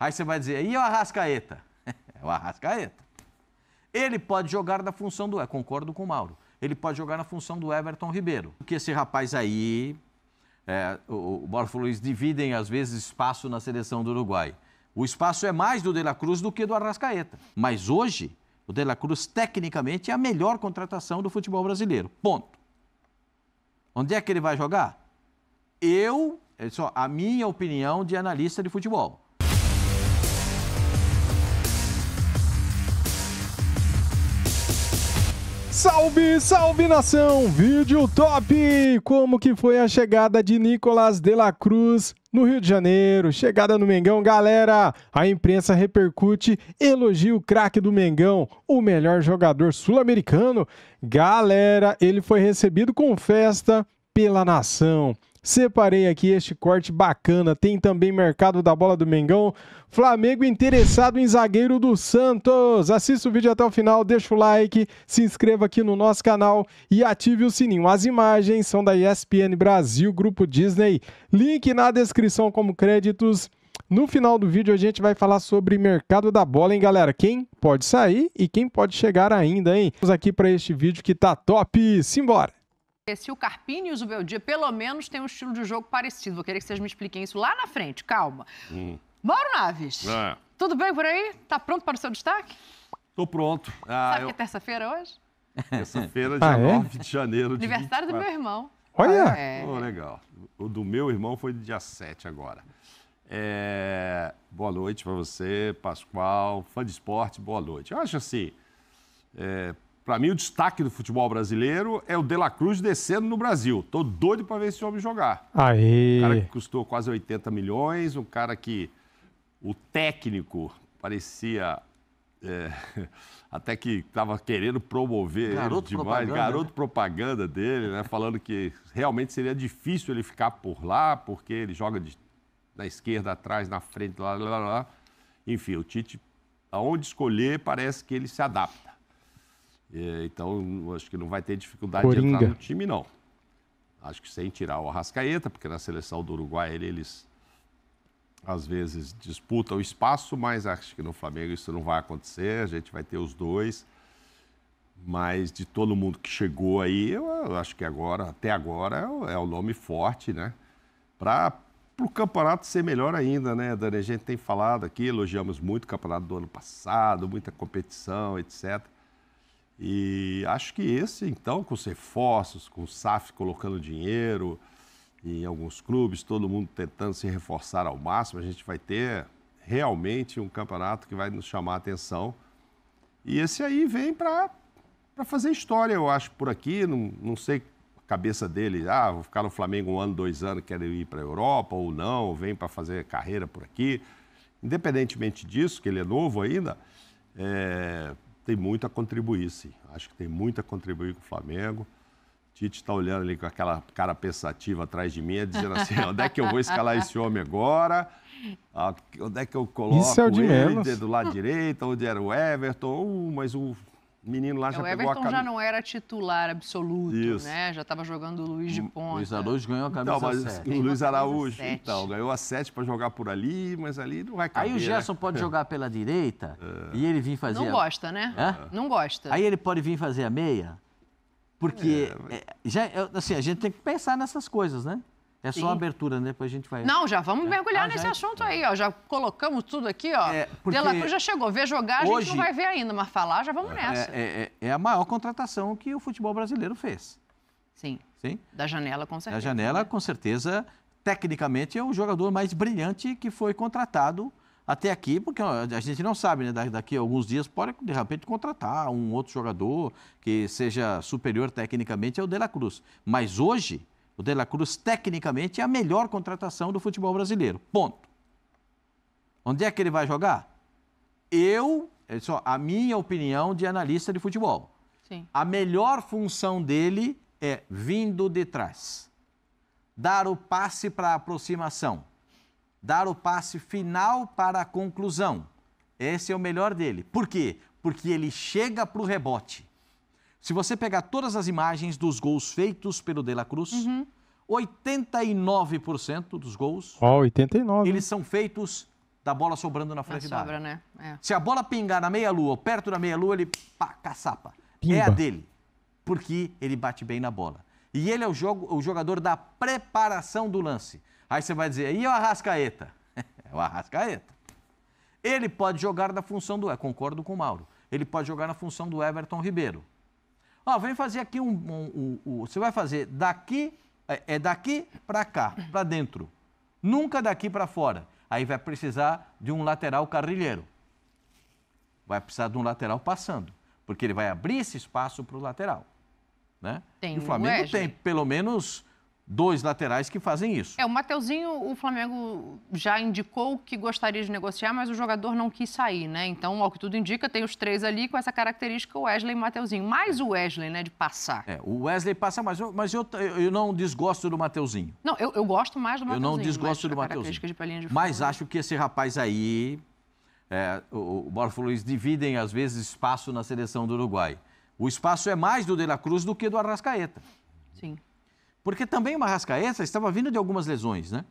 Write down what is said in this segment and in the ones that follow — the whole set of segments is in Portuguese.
Aí você vai dizer, e o Arrascaeta? É o Arrascaeta. Ele pode jogar na função do. Concordo com o Mauro. Ele pode jogar na função do Everton Ribeiro. Porque esse rapaz aí. É, o, o Luiz dividem, às vezes, espaço na seleção do Uruguai. O espaço é mais do De La Cruz do que do Arrascaeta. Mas hoje, o De La Cruz, tecnicamente, é a melhor contratação do futebol brasileiro. Ponto. Onde é que ele vai jogar? Eu, é só a minha opinião de analista de futebol. Salve, salve nação! Vídeo top! Como que foi a chegada de Nicolas de la Cruz no Rio de Janeiro? Chegada no Mengão, galera! A imprensa repercute, elogia o craque do Mengão, o melhor jogador sul-americano. Galera, ele foi recebido com festa pela nação. Separei aqui este corte bacana. Tem também mercado da bola do Mengão. Flamengo interessado em zagueiro do Santos. Assista o vídeo até o final, deixa o like, se inscreva aqui no nosso canal e ative o sininho. As imagens são da ESPN Brasil, Grupo Disney. Link na descrição como créditos. No final do vídeo a gente vai falar sobre mercado da bola, hein, galera? Quem pode sair e quem pode chegar ainda, hein? Vamos aqui para este vídeo que tá top. Simbora! Se o Carpini e o Zubeldia pelo menos têm um estilo de jogo parecido. Vou querer que vocês me expliquem isso lá na frente, calma. Hum. Mauro Naves, é. tudo bem por aí? Tá pronto para o seu destaque? Tô pronto. Ah, Sabe eu... que é terça-feira hoje? Terça-feira, ah, dia ah, é? 9 de janeiro. De Aniversário 24. do meu irmão. Olha! É. Oh, legal. O do meu irmão foi dia 7 agora. É... Boa noite para você, Pascoal, fã de esporte, boa noite. Eu acho assim, é, para mim, o destaque do futebol brasileiro é o De La Cruz descendo no Brasil. Tô doido para ver esse homem jogar. Aí. Um cara que custou quase 80 milhões, um cara que o técnico parecia é, até que estava querendo promover garoto demais, propaganda, né? garoto né? propaganda dele, né? falando que realmente seria difícil ele ficar por lá, porque ele joga de, na esquerda, atrás, na frente, lá, lá, lá. Enfim, o Tite, aonde escolher, parece que ele se adapta. É, então, acho que não vai ter dificuldade Coringa. de entrar no time, não. Acho que sem tirar o Arrascaeta, porque na seleção do Uruguai eles às vezes disputam o espaço, mas acho que no Flamengo isso não vai acontecer. A gente vai ter os dois. Mas de todo mundo que chegou aí, eu acho que agora, até agora, é o é nome forte, né? Para o campeonato ser melhor ainda, né, Dani? A gente tem falado aqui, elogiamos muito o campeonato do ano passado, muita competição, etc. E acho que esse, então, com os reforços, com o SAF colocando dinheiro em alguns clubes, todo mundo tentando se reforçar ao máximo, a gente vai ter realmente um campeonato que vai nos chamar a atenção. E esse aí vem para fazer história, eu acho, por aqui. Não, não sei a cabeça dele, ah, vou ficar no Flamengo um ano, dois anos, quero ir para a Europa ou não, vem para fazer carreira por aqui. Independentemente disso, que ele é novo ainda, é, tem muito a contribuir, sim. Acho que tem muito a contribuir com o Flamengo. Tite está olhando ali com aquela cara pensativa atrás de mim, é dizendo assim: onde é que eu vou escalar esse homem agora? Ah, onde é que eu coloco Isso é o dinheiro ele do lado direito, onde era o Everton? Uh, mas o o menino lá já o então, pegou Everton a camisa. já não era titular absoluto, Isso. né? Já estava jogando o Luiz de Ponta. O Luiz Araújo ganhou a camisa então, mas 7. O Luiz Araújo, então, ganhou a 7 para jogar por ali, mas ali não vai caber. Aí o né? Gerson né? pode jogar pela direita é. e ele vir fazer... Não a... gosta, né? É. Não gosta. Aí ele pode vir fazer a meia, porque é, mas... É, já, assim, a gente tem que pensar nessas coisas, né? É só a abertura, né? Depois a gente vai. Não, já vamos é. mergulhar ah, nesse é... assunto aí, ó. Já colocamos tudo aqui, ó. É, porque... Dela Cruz já chegou. Ver jogar Hoje... a gente não vai ver ainda, mas falar já vamos é, nessa. É, é, é, a maior contratação que o futebol brasileiro fez. Sim. Sim. Da janela, com certeza. Da janela, né? com certeza, tecnicamente, é o jogador mais brilhante que foi contratado até aqui, porque a gente não sabe, né? Daqui a alguns dias pode, de repente, contratar um outro jogador que seja superior tecnicamente ao De La Cruz. Mas hoje, o De La Cruz, tecnicamente, é a melhor contratação do futebol brasileiro. Ponto. Onde é que ele vai jogar? Eu, é só a minha opinião de analista de futebol. Sim. A melhor função dele é vindo de trás. Dar o passe para a aproximação. Dar o passe final para a conclusão. Esse é o melhor dele. Por quê? Porque ele chega para o rebote. Se você pegar todas as imagens dos gols feitos pelo De La Cruz, uhum. 89% dos gols. Ó, oh, 89. Eles são feitos da bola sobrando na frente da sobra, né? É. Se a bola pingar na meia-lua ou perto da meia-lua, ele pá, caçapa. É Pimba. É a dele, porque ele bate bem na bola. E ele é o, jogo, o jogador da preparação do lance. Aí você vai dizer, e o Arrascaeta? é o Arrascaeta. Ele pode jogar na função do... É, concordo com o Mauro. Ele pode jogar na função do Everton Ribeiro. Ó, vem fazer aqui um, um, um, um, Você vai fazer daqui, é, é daqui para cá, para dentro. Nunca daqui para fora. Aí vai precisar de um lateral carrilheiro. Vai precisar de um lateral passando, porque ele vai abrir esse espaço para o lateral. Né? Tem e o Flamengo tem pelo menos dois laterais que fazem isso. É, o Mateuzinho, o Flamengo já indicou que gostaria de negociar, mas o jogador não quis sair, né? Então, ao que tudo indica, tem os três ali com essa característica, o Wesley e o Mateuzinho. Mais o Wesley, né, de passar. É, o Wesley passa mais, mas eu, eu não desgosto do Mateuzinho. Não, eu, eu gosto mais do Mateuzinho. Eu não desgosto do Mateuzinho. De de mas acho que esse rapaz aí, é, o, o Borfo Luiz, dividem às vezes espaço na seleção do Uruguai. O espaço é mais do De La Cruz do que do Arrascaeta. Sim. Porque também o Arrascaeta estava vindo de algumas lesões, né?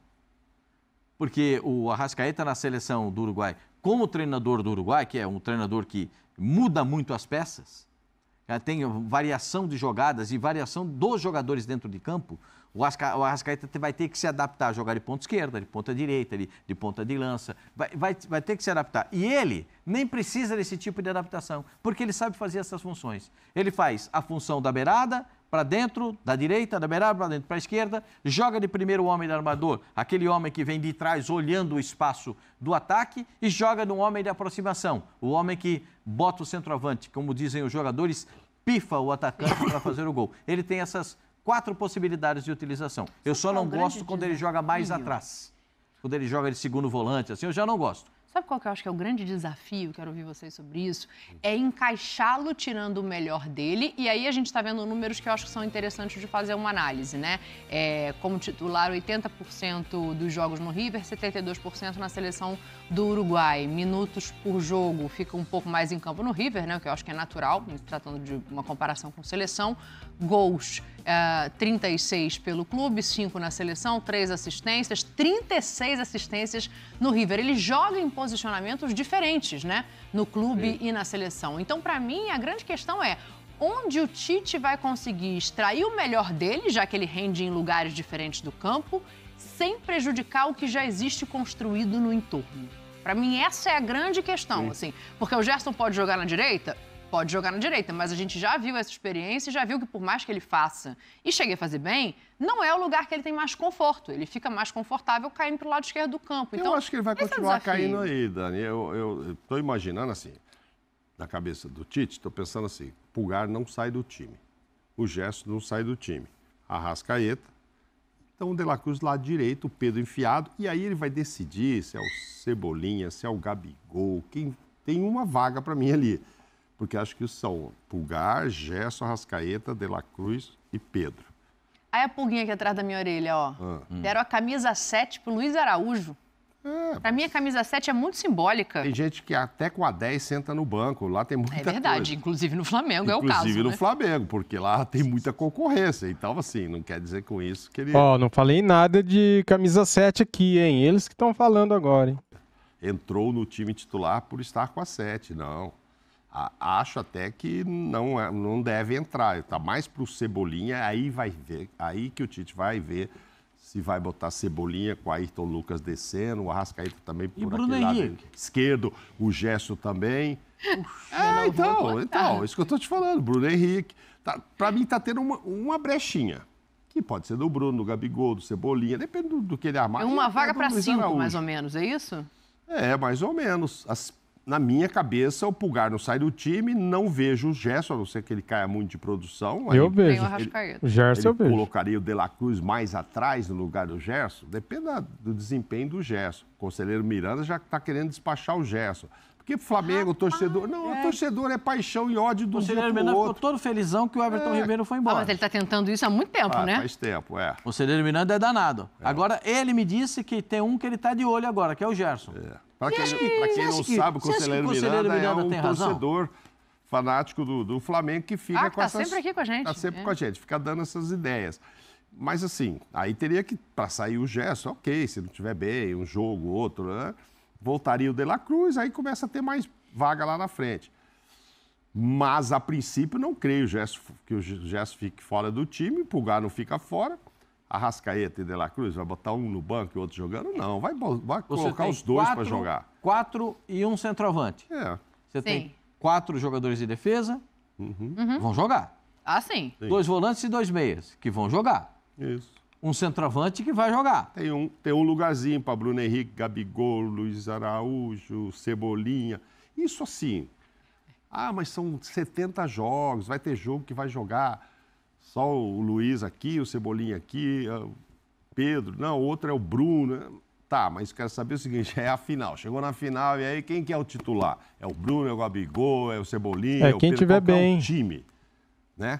Porque o Arrascaeta na seleção do Uruguai, como treinador do Uruguai, que é um treinador que muda muito as peças, tem variação de jogadas e variação dos jogadores dentro de campo, o Arrascaeta vai ter que se adaptar a jogar de ponta esquerda, de ponta direita, de, ponta de lança. Vai, vai, vai, ter que se adaptar. E ele nem precisa desse tipo de adaptação, porque ele sabe fazer essas funções. Ele faz a função da beirada, para dentro, da direita, da beirada para dentro, para a esquerda, joga de primeiro o homem de armador, aquele homem que vem de trás olhando o espaço do ataque, e joga no homem de aproximação, o homem que bota o centroavante, como dizem os jogadores, pifa o atacante para fazer o gol. Ele tem essas quatro possibilidades de utilização. Eu só não gosto quando ele joga mais atrás. Quando ele joga de segundo volante, assim, eu já não gosto. Sabe qual que eu acho que é o grande desafio? Quero ouvir vocês sobre isso. É encaixá-lo tirando o melhor dele. E aí a gente está vendo números que eu acho que são interessantes de fazer uma análise, né? É, como titular, 80% dos jogos no River, 72% na seleção do Uruguai. Minutos por jogo fica um pouco mais em campo no River, né? O que eu acho que é natural, tratando de uma comparação com seleção. Gols uh, eh, 36 pelo clube, 5 na seleção, 3 assistências, 36 assistências no River. Ele joga em posicionamentos diferentes, né? No clube Sim. e na seleção. Então, para mim, a grande questão é onde o Tite vai conseguir extrair o melhor dele, já que ele rende em lugares diferentes do campo, sem prejudicar o que já existe construído no entorno. Para mim, essa é a grande questão, Sim. assim, porque o Gerson pode jogar na direita, pode jogar na direita, mas a gente já viu essa experiência e já viu que por mais que ele faça e chegue a fazer bem, não é o lugar que ele tem mais conforto. Ele fica mais confortável caindo para o lado esquerdo do campo. Então, eu acho que ele vai é continuar é caindo aí, Dani. Eu estou imaginando assim, na cabeça do Tite, estou pensando assim, Pulgar não sai do time. O Gesto não sai do time. Arrascaeta, então o De La Cruz lá direito, o Pedro enfiado, e aí ele vai decidir se é o Cebolinha, se é o Gabigol, quem tem uma vaga para mim ali porque acho que são Pulgar, Gerson, Rascaeta, De La Cruz e Pedro. Aí a pulguinha aqui atrás da minha orelha, ó. Ah. Hum. Deram a camisa 7 pro Luiz Araújo. É, pra mim, a camisa 7 é muito simbólica. Tem gente que até com a 10 senta no banco. Lá tem muita É verdade, coisa. inclusive no Flamengo inclusive é o caso. Inclusive no né? Flamengo, porque lá tem muita concorrência. Então, assim, não quer dizer com isso que ele. Ó, oh, não falei nada de camisa 7 aqui, hein? Eles que estão falando agora, hein? Entrou no time titular por estar com a 7, não acho até que não, é, não deve entrar. Está mais para o Cebolinha, aí vai ver, aí que o Tite vai ver se vai botar Cebolinha com Ayrton Lucas descendo, o Arrascaeta também por e aquele Bruno lado esquerdo, o Gesto também. é, então, então, isso que eu estou te falando, Bruno Henrique. Tá, para mim está tendo uma, uma brechinha que pode ser do Bruno, do Gabigol, do Cebolinha, depende do, do que ele armar. É uma tá vaga para cinco, mais ou menos, é isso? É, mais ou menos. As, na minha cabeça, o Pulgar não sai do time, não vejo o Gerson, a não ser que ele caia muito de produção. Eu vejo. Ele, o Gerson eu vejo. colocaria o De La Cruz mais atrás no lugar do Gerson? Depende do desempenho do Gerson. O conselheiro Miranda já está querendo despachar o Gerson. Porque Flamengo, Rapaz, torcedor. Não, é. torcedor é paixão e ódio do Conselheiro Miranda ficou todo felizão que o Everton é. Ribeiro foi ah, embora. Ah, mas ele está tentando isso há muito tempo, ah, né? Faz tempo, é. O Conselheiro Miranda é danado. É. Agora, ele me disse que tem um que ele está de olho agora, que é o Gerson. É. Para quem, que, pra quem não que, sabe, o conselheiro, o conselheiro Miranda, é Miranda é um torcedor razão? fanático do, do, Flamengo que fica ah, tá com tá essas... sempre aqui com a gente. Está sempre é. com a gente, fica dando essas ideias. Mas assim, aí teria que, para sair o gesto, ok, se não tiver bem, um jogo, outro, né? voltaria o De La Cruz, aí começa a ter mais vaga lá na frente. Mas, a princípio, não creio o Gesso, que o Gesso fique fora do time, o Pulgar não fica fora. Arrascaeta e De La Cruz, vai botar um no banco e outro jogando? Não, vai, vai colocar os dois para jogar. Quatro e um centroavante. É. Você sim. tem quatro jogadores de defesa, uhum. uhum. vão jogar. Ah, sim. sim. Dois volantes e dois meias, que vão jogar. Isso. Um centroavante que vai jogar. Tem um, tem um lugarzinho para Bruno Henrique, Gabigol, Luiz Araújo, Cebolinha. Isso assim. Ah, mas são 70 jogos, vai ter jogo que vai jogar só o Luiz aqui, o Cebolinha aqui, é o Pedro. Não, o outro é o Bruno. Tá, mas quero saber o seguinte, é a final. Chegou na final e aí quem que é o titular? É o Bruno, é o Gabigol, é o Cebolinha, é, é o quem Pedro, tiver bem. É o time, né?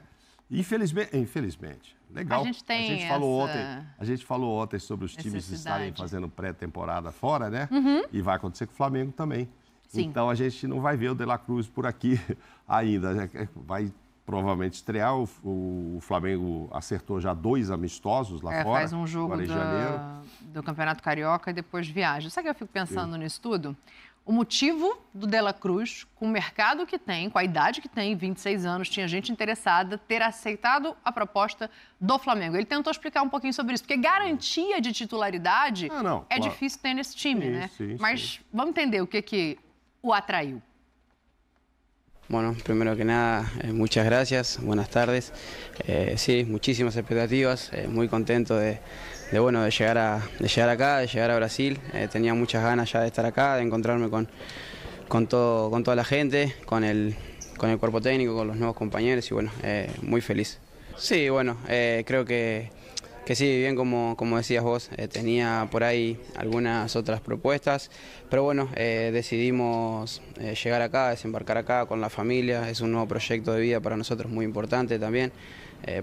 Infelizmente, infelizmente, legal. A gente tem a gente essa... falou ontem, a gente falou ontem sobre os times estarem fazendo pré-temporada fora, né? Uhum. E vai acontecer com o Flamengo também. Sim. Então a gente não vai ver o De La Cruz por aqui ainda. Né? Vai provavelmente estrear. O, o, Flamengo acertou já dois amistosos lá é, fora. Faz um jogo do, do, Campeonato Carioca e depois viaja. Sabe o que eu fico pensando Sim. nisso tudo? O motivo do Dela Cruz, com o mercado que tem, com a idade que tem, 26 anos, tinha gente interessada, ter aceitado a proposta do Flamengo. Ele tentou explicar um pouquinho sobre isso, porque garantia de titularidade ah, não, é claro. difícil ter nesse time, sim, né? Sim, Mas sim. vamos entender o que, que o atraiu. Bueno, primero que nada, eh, muchas gracias, buenas tardes. Eh, sí, muchísimas expectativas, eh, muy contento de, de, bueno, de, llegar a, de llegar acá, de llegar a Brasil. tenía muchas ganas ya de estar acá, de encontrarme con, con, todo, con toda la gente, con el, con el cuerpo técnico, con los nuevos compañeros y bueno, muy feliz. Sí, bueno, creo que que sí, bien como, como decías vos, eh, tenía por ahí algunas otras propuestas, pero bueno, eh, decidimos eh, llegar acá, desembarcar acá con la familia, es un nuevo proyecto de vida para nosotros muy importante también,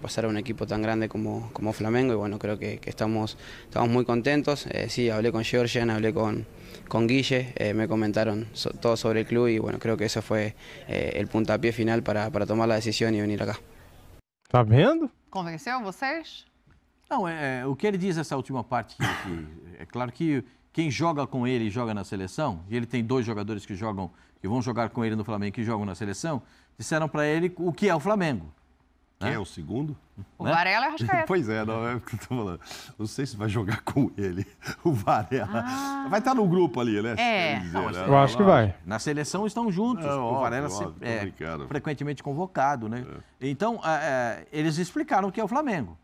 pasar a un equipo tan grande como, como Flamengo y bueno, creo que, estamos, estamos muy contentos, sí, hablé con Georgian, hablé con, con Guille, me comentaron todo sobre el club y bueno, creo que eso fue el puntapié final para, tomar la decisión y venir acá. ¿Estás viendo? ¿Convenció vocês? Não, é, é, o que ele diz essa última parte, que, que, é claro que quem joga com ele e joga na seleção, e ele tem dois jogadores que jogam, que vão jogar com ele no Flamengo que jogam na seleção, disseram para ele o que é o Flamengo. Né? Quem né? é o segundo? Né? O né? Varela é Pois é, não é o que eu tô falando. Não sei se vai jogar com ele, o Varela. Ah. Vai estar tá no grupo ali, né? É. Dizer, não, né? Eu acho que vai. Na seleção estão juntos. É, óbvio, o Varela óbvio, é, é frequentemente convocado, né? É. Então, é, eles explicaram o que é o Flamengo.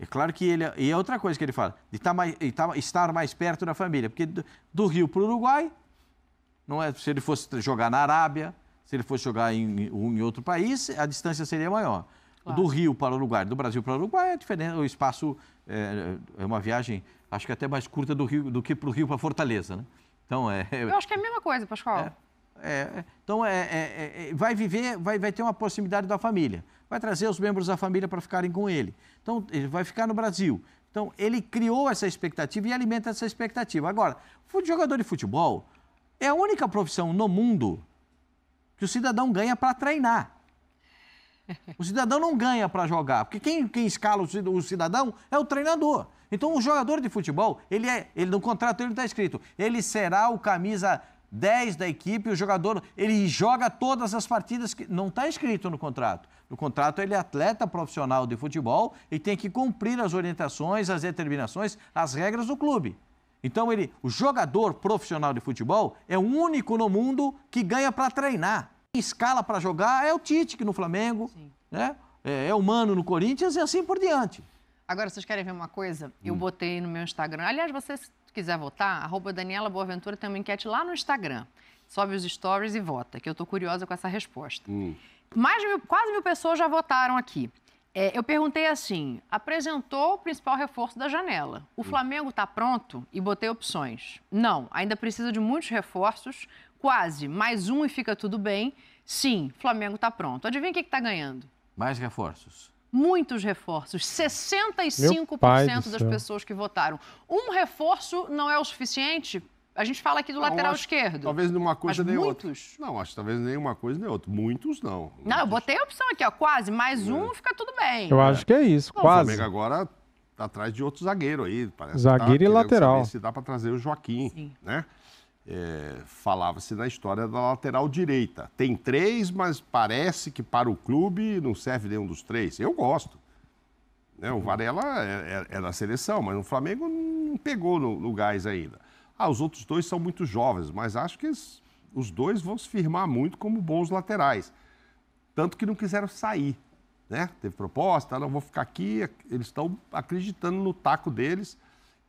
É claro que ele. É, e é outra coisa que ele fala, de estar tá mais, de tá, estar mais perto da família. Porque do, do Rio para o Uruguai, não é, se ele fosse jogar na Arábia, se ele fosse jogar em, em outro país, a distância seria maior. Claro. Do Rio para o Uruguai, do Brasil para o Uruguai, é diferente, o espaço é, é uma viagem, acho que até mais curta do, Rio, do que para o Rio para Fortaleza, né? Então é, é. Eu acho que é a mesma coisa, Pascoal. É, é, então é, é vai viver, vai, vai ter uma proximidade da família vai trazer os membros da família para ficarem com ele. Então, ele vai ficar no Brasil. Então, ele criou essa expectativa e alimenta essa expectativa. Agora, jogador de futebol é a única profissão no mundo que o cidadão ganha para treinar. O cidadão não ganha para jogar, porque quem, quem escala o cidadão é o treinador. Então, o jogador de futebol, ele é, ele no contrato ele está escrito, ele será o camisa 10 da equipe, o jogador, ele joga todas as partidas que não está escrito no contrato. No contrato ele é atleta profissional de futebol e tem que cumprir as orientações, as determinações, as regras do clube. Então ele, o jogador profissional de futebol é o único no mundo que ganha para treinar. escala para jogar é o Tite que no Flamengo, né? É, é o Mano no Corinthians e assim por diante. Agora, vocês querem ver uma coisa? Eu hum. botei no meu Instagram. Aliás, você se quiser votar, arroba Daniela Boaventura tem uma enquete lá no Instagram. Sobe os stories e vota, que eu estou curiosa com essa resposta. Hum mais mil, quase mil pessoas já votaram aqui. É, eu perguntei assim: apresentou o principal reforço da janela. O hum. Flamengo está pronto? E botei opções. Não, ainda precisa de muitos reforços. Quase, mais um e fica tudo bem. Sim, Flamengo está pronto. Adivinha o que está ganhando? Mais reforços. Muitos reforços. 65% das pessoas que votaram. Um reforço não é o suficiente a gente fala aqui do não, lateral acho, esquerdo. Talvez nenhuma coisa nem muitos. outra. Não, acho que talvez nenhuma coisa nem outra. Muitos não. Muitos. Não, eu botei a opção aqui, ó. Quase, mais é. um, fica tudo bem. Eu é. acho que é isso, quase. O Flamengo agora tá atrás de outro zagueiro aí. Parece tá zagueiro tá, e lateral. Se dá para trazer o Joaquim, Sim. né? É, Falava-se na história da lateral direita. Tem três, mas parece que para o clube não serve nenhum dos três. Eu gosto. Né? O Varela é, é, é da seleção, mas o Flamengo não pegou no, no gás ainda. Ah, os outros dois são muito jovens, mas acho que eles, os dois vão se firmar muito como bons laterais. Tanto que não quiseram sair. Né? Teve proposta, ah, não vou ficar aqui. Eles estão acreditando no taco deles.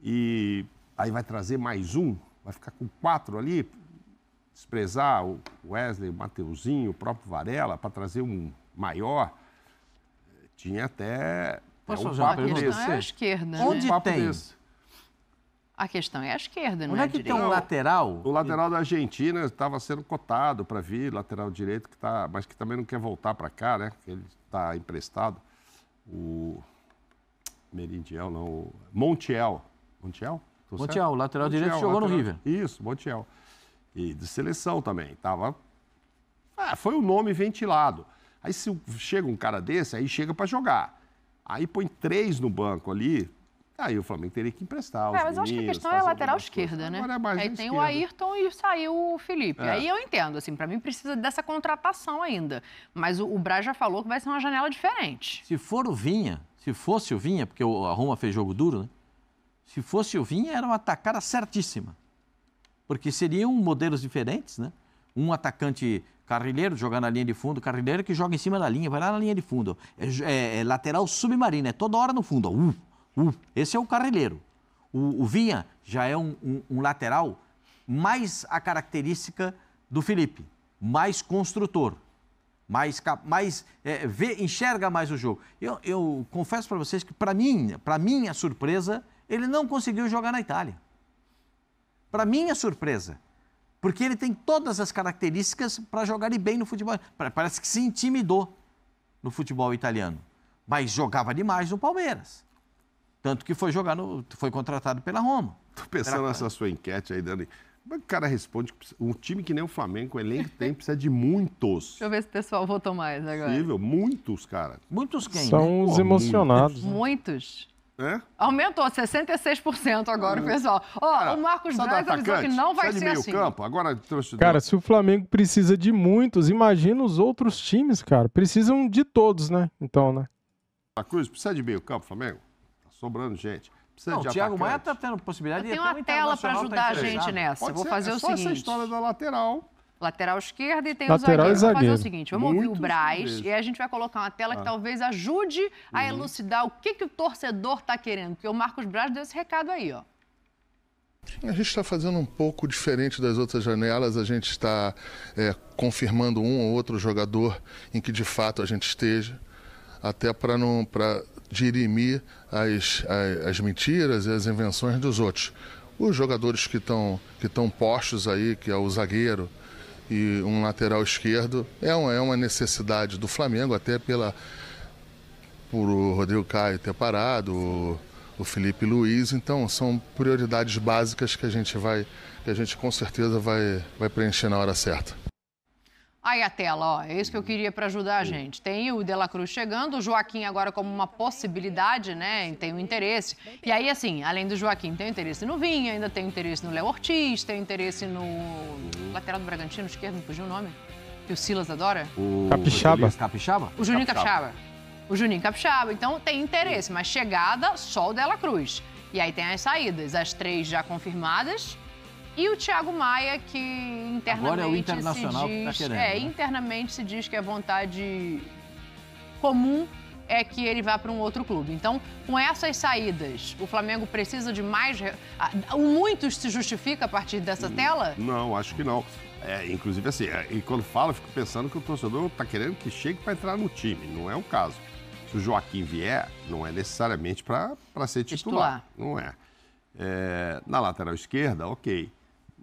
E aí vai trazer mais um, vai ficar com quatro ali, desprezar o Wesley, o Mateuzinho, o próprio Varela, para trazer um maior. Tinha até. Posso é um fazer uma pergunta? É esquerda, Onde né? tem? Desse a questão é a esquerda, não Onde é, é que direita. tem um lateral? O lateral da Argentina estava sendo cotado para vir, lateral direito, que tá, mas que também não quer voltar para cá, né? Ele está emprestado. O Merindiel, não, o Montiel. Montiel? Tô Montiel, certo? lateral Montiel, direito jogou lateral... no River. Isso, Montiel. E de seleção também. Tava... Ah, foi o um nome ventilado. Aí se chega um cara desse, aí chega para jogar. Aí põe três no banco ali, Aí o Flamengo teria que emprestar. É, mas eu acho que a questão é a lateral esquerda, né? Agora é mais aí tem esquerda. o Ayrton e saiu o Felipe. É. Aí eu entendo, assim, para mim precisa dessa contratação ainda. Mas o, o Braz já falou que vai ser uma janela diferente. Se for o Vinha, se fosse o Vinha, porque a Roma fez jogo duro, né? Se fosse o Vinha, era uma atacada certíssima. Porque seriam modelos diferentes, né? Um atacante carrilheiro jogando na linha de fundo, carrilheiro que joga em cima da linha, vai lá na linha de fundo. É, é, é lateral submarino, é toda hora no fundo. Ó. Uh! esse é o carrilheiro. O, o Vinha já é um, um, um lateral mais a característica do Felipe, mais construtor mais, mais é, vê, enxerga mais o jogo. Eu, eu confesso para vocês que, para mim, para minha surpresa, ele não conseguiu jogar na Itália. Para minha surpresa. Porque ele tem todas as características para jogar bem no futebol. Parece que se intimidou no futebol italiano. Mas jogava demais no Palmeiras. Tanto que foi jogar no, foi contratado pela Roma. tô pensando nessa sua enquete aí, Dani. Mas o cara responde que um time que nem o Flamengo, o elenco tem, precisa de muitos. Deixa eu ver se o pessoal votou mais agora. Possível, muitos, cara. Muitos quem? São né? os emocionados. Né? Muitos. Né? É? Aumentou 66% agora, é. pessoal. Ó, o Marcos Braz avisou que não vai ser assim. Campo, agora trouxe cara, se o Flamengo precisa de muitos, imagina os outros times, cara. Precisam de todos, né? Então, né? A Cruz precisa de meio campo, Flamengo? sobrando gente. Precisa não, o Thiago Maia está tendo possibilidade eu de. Tem uma tela para tá ajudar tá a gente nessa. Pode Vou ser, fazer é o só seguinte. essa história da lateral. Lateral esquerda e tem lateral o zagueiro. Vamos fazer o seguinte, vamos Muito ouvir o Braz e a gente vai colocar uma tela que ah. talvez ajude a uhum. elucidar o que, que o torcedor está querendo, porque o Marcos Braz deu esse recado aí, ó. A gente está fazendo um pouco diferente das outras janelas, a gente está é, confirmando um ou outro jogador em que de fato a gente esteja, até para não pra dirimir as, as, as mentiras e as invenções dos outros. Os jogadores que estão que postos aí, que é o zagueiro e um lateral esquerdo, é uma, é uma necessidade do Flamengo, até pela por o Rodrigo Caio ter parado, o, o Felipe Luiz, então são prioridades básicas que a gente vai, que a gente com certeza vai, vai preencher na hora certa. Aí a tela, ó, é isso que eu queria para ajudar a gente. Tem o Dela Cruz chegando, o Joaquim agora como uma possibilidade, né? Tem o um interesse. E aí, assim, além do Joaquim, tem interesse no Vinha, ainda tem interesse no Léo Ortiz, tem interesse no lateral do Bragantino, esquerdo, não fugiu o nome? Que o Silas adora? O Capixaba. Capixaba? O Juninho Capixaba. Capixaba. O Juninho Capixaba. Então tem interesse, mas chegada só o Dela Cruz. E aí tem as saídas, as três já confirmadas e o Thiago Maia, que internamente Agora é o internacional tá diz, que está querendo, é, né? internamente se diz que a é vontade comum é que ele vá para um outro clube. Então, com essas saídas, o Flamengo precisa de mais. Muitos se justifica a partir dessa hum, tela? Não, acho que não. É, inclusive, assim, é, e quando fala, eu fico pensando que o torcedor está querendo que chegue para entrar no time. Não é o caso. Se o Joaquim vier, não é necessariamente para ser titular. titular. Não é. é. Na lateral esquerda, ok.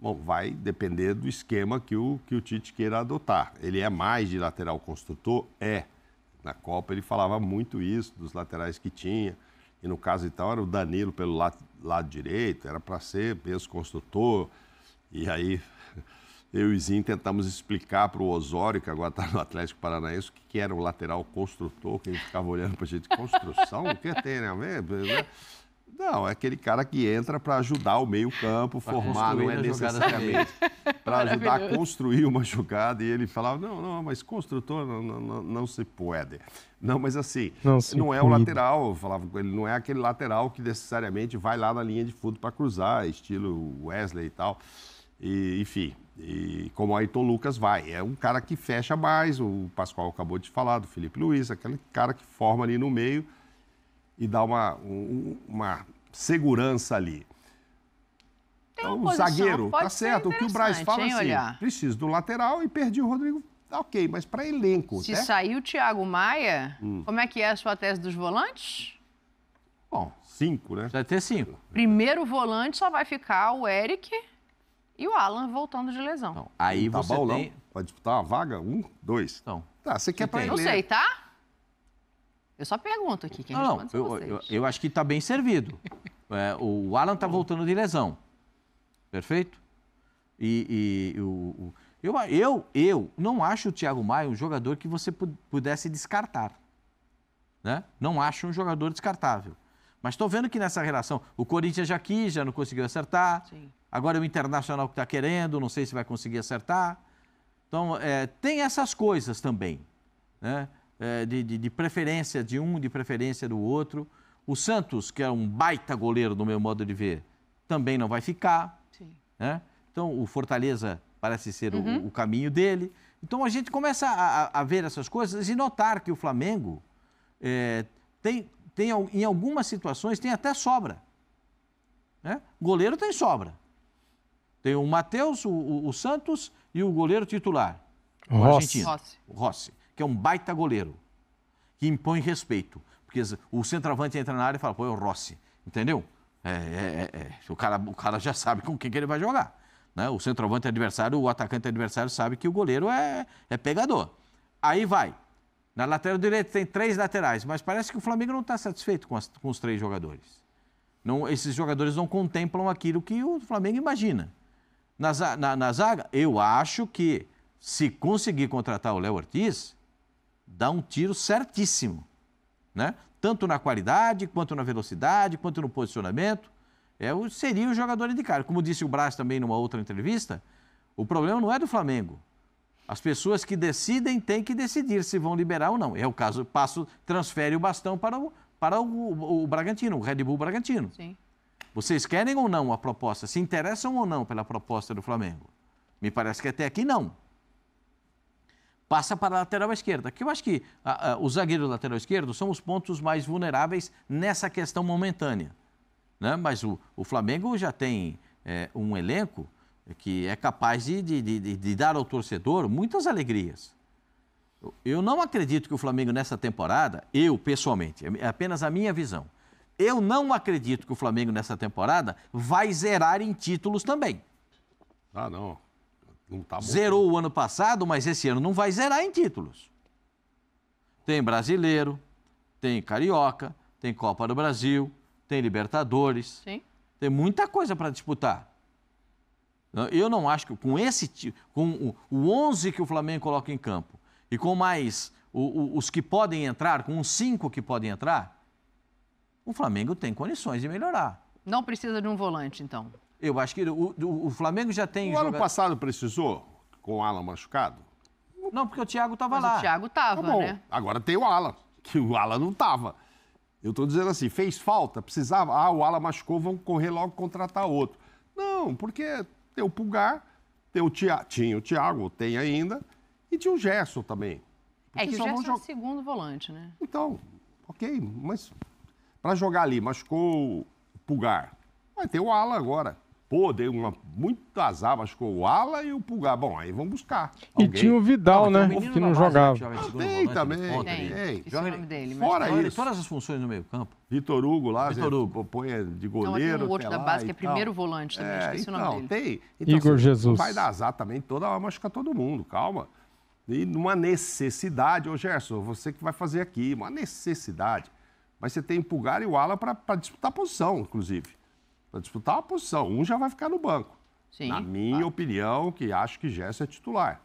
Bom, vai depender do esquema que o, que o Tite queira adotar. Ele é mais de lateral construtor? É. Na Copa ele falava muito isso, dos laterais que tinha. E no caso então era o Danilo pelo lado, lado direito, era para ser peso construtor. E aí eu e Zinho tentamos explicar para o Osório, que agora está no Atlético Paranaense, o que, que era o lateral construtor, que ele ficava olhando para a gente, construção? O que tem né? a ver? Né? Não, é aquele cara que entra para ajudar o meio-campo, formar, não é necessariamente. Para ajudar a construir uma jogada. E ele falava: não, não, mas construtor não, não, não se pode. Não, mas assim, não, não é o lateral, eu falava com ele, não é aquele lateral que necessariamente vai lá na linha de fundo para cruzar, estilo Wesley e tal. E, enfim, e como o Ayrton Lucas vai. É um cara que fecha mais, o Pascoal acabou de falar, do Felipe Luiz, aquele cara que forma ali no meio e dá uma, um, uma segurança ali. Então, o posição, zagueiro, tá certo. O que o Braz fala hein, assim, olhar. preciso do lateral e perdi o Rodrigo. Tá ok, mas para elenco. Se né? sair o Thiago Maia, hum. como é que é a sua tese dos volantes? Bom, cinco, né? Vai ter cinco. Primeiro volante só vai ficar o Eric e o Alan voltando de lesão. Então, aí tá você tem... Pode disputar uma vaga? Um, dois. Então, tá, você quer para elenco. Não sei, né? tá? Eu só pergunto aqui. Quem não, não eu, eu, eu, acho que está bem servido. É, o Alan está voltando de lesão. Perfeito? E, e o, eu, eu, eu não acho o Thiago Maia um jogador que você pudesse descartar. Né? Não acho um jogador descartável. Mas estou vendo que nessa relação, o Corinthians já quis, já não conseguiu acertar. Sim. Agora o Internacional que está querendo, não sei se vai conseguir acertar. Então, é, tem essas coisas também. Né? Eh, de, de, de, preferência de um, de preferência do outro. O Santos, que é um baita goleiro, no meu modo de ver, também não vai ficar. Né? Então, o Fortaleza parece ser uhum. o, o, caminho dele. Então, a gente começa a, a, ver essas coisas e notar que o Flamengo é, tem, tem, em algumas situações, tem até sobra. Né? Goleiro tem sobra. Tem o Matheus, o, o, Santos e o goleiro titular. O Rossi. argentino. Rossi. O Rossi que é um baita goleiro, que impõe respeito. Porque o centroavante entra na área e fala, pô, é o Rossi, entendeu? É, é, é, é, o, cara, o cara já sabe com quem que ele vai jogar. Né? O centroavante adversário, o atacante adversário sabe que o goleiro é, é pegador. Aí vai. Na lateral direita tem três laterais, mas parece que o Flamengo não está satisfeito com, as, com, os três jogadores. Não, esses jogadores não contemplam aquilo que o Flamengo imagina. Na, na, na zaga, eu acho que se conseguir contratar o Léo Ortiz, dá um tiro certíssimo, né? Tanto na qualidade, quanto na velocidade, quanto no posicionamento. É o, seria o jogador indicado. Como disse o Braz também numa outra entrevista, o problema não é do Flamengo. As pessoas que decidem têm que decidir se vão liberar ou não. É o caso, passo, transfere o bastão para o, para o, o, o Bragantino, o Red Bull Bragantino. Sim. Vocês querem ou não a proposta? Se interessam ou não pela proposta do Flamengo? Me parece que até aqui não passa para a lateral esquerda, que eu acho que a, a, o zagueiro lateral esquerdo são os pontos mais vulneráveis nessa questão momentânea. Né? Mas o, o Flamengo já tem é, um elenco que é capaz de, de, de, de dar ao torcedor muitas alegrias. Eu não acredito que o Flamengo nessa temporada, eu pessoalmente, é apenas a minha visão. Eu não acredito que o Flamengo nessa temporada vai zerar em títulos também. Ah, não. Tá né? Zerou o ano passado, mas esse ano não vai zerar em títulos. Tem brasileiro, tem carioca, tem Copa do Brasil, tem Libertadores. Sim. Tem muita coisa para disputar. Eu não acho que com esse com o 11 que o Flamengo coloca em campo e com mais o, o, os que podem entrar, com os cinco que podem entrar, o Flamengo tem condições de melhorar. Não precisa de um volante, então. Eu acho que o, o Flamengo já tem. O ano passado precisou, com o Alan machucado? Não, porque o Thiago estava lá. O Thiago estava, tá né? Agora tem o Alan, que o Alan não estava. Eu estou dizendo assim, fez falta, precisava. Ah, o Alan machucou, vão correr logo contratar outro. Não, porque tem o Pulgar, tem o Thiago, tinha o Thiago, tem ainda, e tinha o Gerson também. É que o Gerson é o segundo volante, né? Então, ok, mas para jogar ali, machucou o Pulgar. Vai ter o Alan agora. Pô, deu uma, muito azar, machucou o Ala e o Pulgar. Bom, aí vamos buscar. E tinha o Vidal, não, né? Um que não jogava. Jovem, tem volante, também. Tem. tem. nome dele, fora isso. todas as funções no meio campo. Vitor Hugo lá, Vitor Hugo. põe de então, goleiro. Não, um outro da base que é primeiro volante também, é, esqueci então, o nome então, dele. Tem. Então, Igor assim, Jesus. Vai dar azar também, toda hora machucar tá todo mundo, calma. E numa necessidade, ô Gerson, você que vai fazer aqui, uma necessidade. Mas você tem o Pulgar e o Ala para disputar posição, inclusive para disputar uma posição. Um já vai ficar no banco. Sim, Na minha tá. opinião, que acho que Gerson é titular.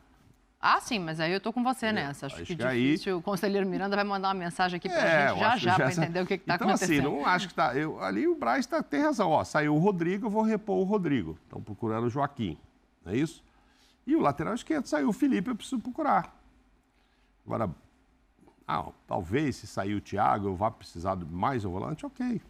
Ah, sim, mas aí eu tô com você nessa. Acho, acho que, que difícil. Aí... O conselheiro Miranda vai mandar uma mensagem aqui para é, gente já já, para é entender o que, está então, acontecendo. Então, assim, não acho que tá. Eu, ali o Braz tá, tem razão. Ó, saiu o Rodrigo, eu vou repor o Rodrigo. Estão procurando o Joaquim, não é isso? E o lateral esquerdo saiu o Felipe, eu preciso procurar. Agora, ah, talvez se sair o Thiago, eu vá precisar de mais um volante, ok.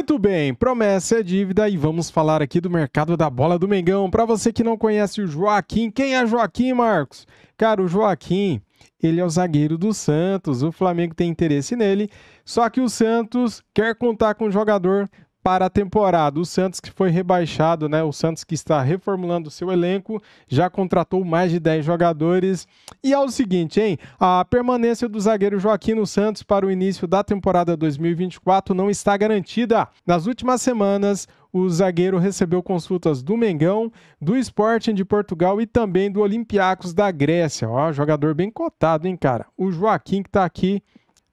Muito bem, promessa é dívida e vamos falar aqui do mercado da bola do Mengão. Para você que não conhece o Joaquim, quem é Joaquim, Marcos? Cara, o Joaquim, ele é o zagueiro do Santos, o Flamengo tem interesse nele, só que o Santos quer contar com o jogador para a temporada. O Santos que foi rebaixado, né? O Santos que está reformulando seu elenco, já contratou mais de 10 jogadores. E é o seguinte, hein? A permanência do zagueiro Joaquim no Santos para o início da temporada 2024 não está garantida. Nas últimas semanas, o zagueiro recebeu consultas do Mengão, do Sporting de Portugal e também do Olympiacos da Grécia. Ó, jogador bem cotado, hein, cara? O Joaquim que tá aqui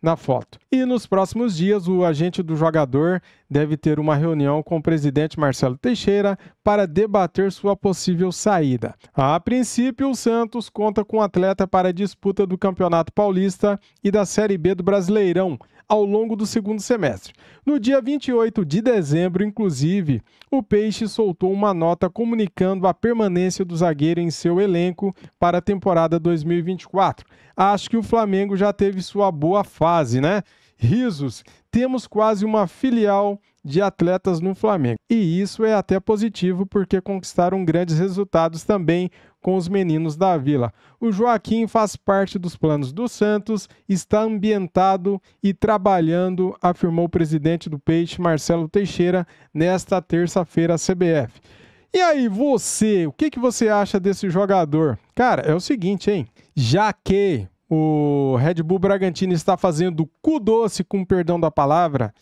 na foto. E nos próximos dias, o agente do jogador deve ter uma reunião com o presidente Marcelo Teixeira para debater sua possível saída. A princípio, o Santos conta com um atleta para a disputa do Campeonato Paulista e da Série B do Brasileirão ao longo do segundo semestre. No dia 28 de dezembro, inclusive, o Peixe soltou uma nota comunicando a permanência do zagueiro em seu elenco para a temporada 2024. Acho que o Flamengo já teve sua boa fase, né? risos, temos quase uma filial de atletas no Flamengo. E isso é até positivo porque conquistaram grandes resultados também com os meninos da Vila. O Joaquim faz parte dos planos do Santos, está ambientado e trabalhando, afirmou o presidente do Peixe, Marcelo Teixeira, nesta terça-feira à CBF. E aí, você, o que, que você acha desse jogador? Cara, é o seguinte, hein? Já que o Red Bull Bragantino está fazendo cu doce, com perdão da palavra.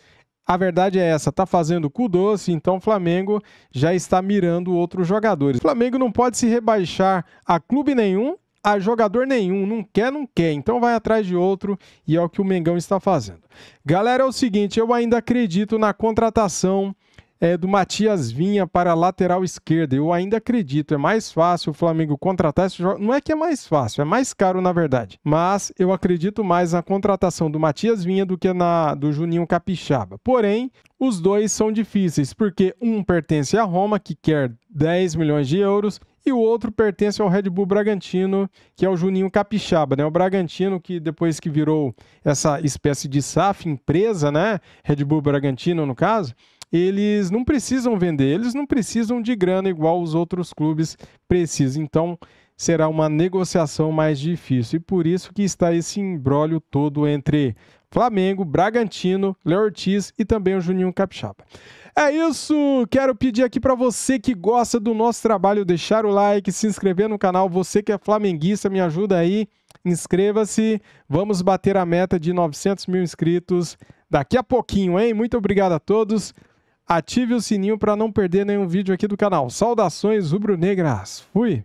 A verdade é essa, está fazendo cu doce, então o Flamengo já está mirando outros jogadores. O Flamengo não pode se rebaixar a clube nenhum, a jogador nenhum, não quer, não quer, então vai atrás de outro e é o que o Mengão está fazendo. Galera, é o seguinte, eu ainda acredito na contratação é, do Matias Vinha para a lateral esquerda. Eu ainda acredito, é mais fácil o Flamengo contratar esse jogador. Não é que é mais fácil, é mais caro na verdade. Mas eu acredito mais na contratação do Matias Vinha do que na do Juninho Capixaba. Porém, os dois são difíceis, porque um pertence à Roma, que quer 10 milhões de euros, e o outro pertence ao Red Bull Bragantino, que é o Juninho Capixaba, né? O Bragantino que depois que virou essa espécie de SAF empresa, né? Red Bull Bragantino no caso, eles não precisam vender, eles não precisam de grana igual os outros clubes precisam. Então, será uma negociação mais difícil. E por isso que está esse embrólio todo entre Flamengo, Bragantino, Léo Ortiz e também o Juninho Capixaba. É isso! Quero pedir aqui para você que gosta do nosso trabalho deixar o like, se inscrever no canal. Você que é flamenguista, me ajuda aí. Inscreva-se. Vamos bater a meta de 900 mil inscritos daqui a pouquinho, hein? Muito obrigado a todos ative o sininho para não perder nenhum vídeo aqui do canal. Saudações rubro-negras. Fui.